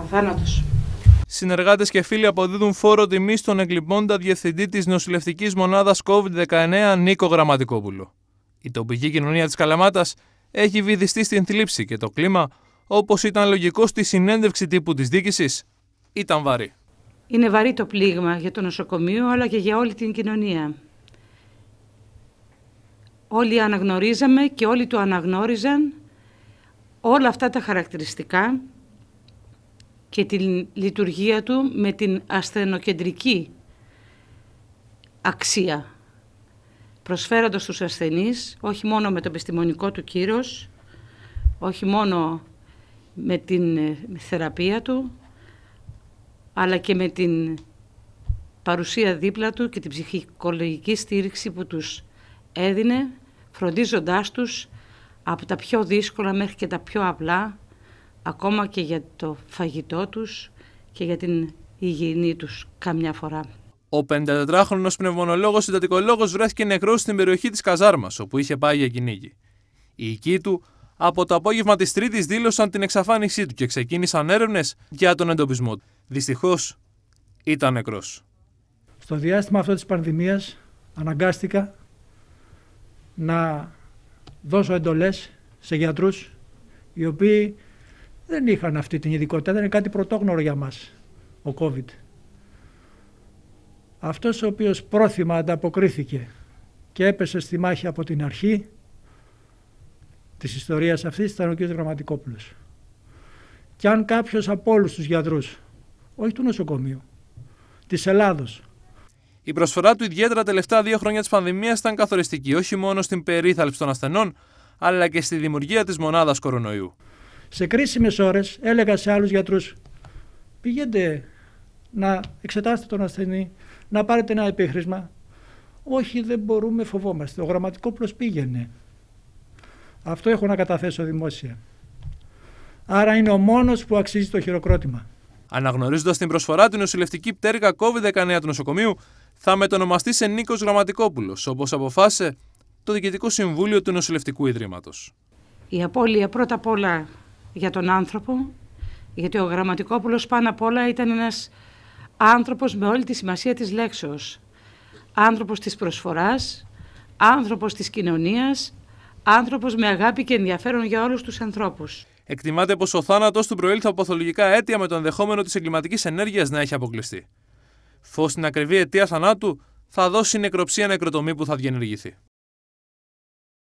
αθάνατος. Συνεργάτες και φίλοι αποδίδουν φόρο τιμή στον εγκλειπώντα διευθυντή της νοσηλευτικής μονάδας COVID-19 Νίκο Γραμματικόπουλο. Η τοπική κοινωνία της Καλαμάτας έχει βυθιστεί στην θλίψη και το κλίμα, όπως ήταν λογικό στη συνέντευξη τύπου της διοίκησης, ήταν βαρύ. Είναι βαρύ το πλήγμα για το νοσοκομείο αλλά και για όλη την κοινωνία. Όλοι αναγνωρίζαμε και όλοι του αναγνώριζαν όλα αυτά τα χαρακτηριστικά και τη λειτουργία του με την ασθενοκεντρική αξία, προσφέροντας στους ασθενείς, όχι μόνο με το επιστημονικό του κύρος, όχι μόνο με την ε, θεραπεία του, αλλά και με την παρουσία δίπλα του και την ψυχικολογική στήριξη που τους έδινε, φροντίζοντάς τους από τα πιο δύσκολα μέχρι και τα πιο απλά ακόμα και για το φαγητό τους και για την υγιεινή τους καμιά φορά. Ο 54χρονος πνευμονολόγος συντατικολόγος βρέθηκε νεκρός στην περιοχή της Καζάρμας, όπου είχε πάει για κυνήγι. Οι οικοί του από το απόγευμα της Τρίτης δήλωσαν την εξαφάνισή του και ξεκίνησαν έρευνες για τον εντοπισμό του. Δυστυχώς ήταν νεκρός. Στο διάστημα αυτό της πανδημίας αναγκάστηκα να δώσω εντολές σε γιατρούς οι οποίοι δεν είχαν αυτή την ειδικότητα. Δεν είναι κάτι πρωτόγνωρο για μας ο COVID. Αυτός ο οποίος πρόθυμα ανταποκρίθηκε και έπεσε στη μάχη από την αρχή της ιστορίας αυτής ήταν ο κ. Γραμματικόπουλος. Και αν κάποιος από όλους τους γιατρούς, όχι του νοσοκομείου, της Ελλάδος, η προσφορά του ιδιαίτερα τελευταία δύο χρόνια της πανδημίας ήταν καθοριστική όχι μόνο στην περίθαλψη των ασθενών, αλλά και στη δημιουργία της μονάδας κορονοϊού. Σε κρίσιμες ώρες έλεγα σε άλλους γιατρούς: Πηγαίνετε να εξετάσετε τον ασθενή, να πάρετε ένα επίχρησμα. Όχι, δεν μπορούμε, φοβόμαστε. Ο γραμματικόπλο πήγαινε. Αυτό έχω να καταθέσω δημόσια. Άρα είναι ο μόνος που αξίζει το χειροκρότημα. Αναγνωρίζοντας την προσφορά του νοσηλευτική πτέρυγα COVID-19 του νοσοκομείου, θα μετονομαστεί σε Νίκος Γραμματικόπουλος, όπως αποφάσισε το Διοικητικό Συμβούλιο του Νοσηλευτικού Ιδρύματος. Η απώλεια πρώτα απ' όλα για τον άνθρωπο, γιατί ο Γραμματικόπουλος πάνω απ' όλα ήταν ένας άνθρωπος με όλη τη σημασία της λέξεως. Άνθρωπος της προσφοράς, άνθρωπος της κοινωνίας, άνθρωπος με αγάπη και ενδιαφέρον για όλους τους ανθρώπους. Εκτιμάται πως ο θάνατος του προήλθε από παθολογικά αίτια με το ενδεχόμενο της εγκληματικής ενέργειας να έχει αποκλειστεί. Φως την ακριβή αιτία θανάτου θα δώσει νεκροψία νεκροτομή που θα διενεργηθεί.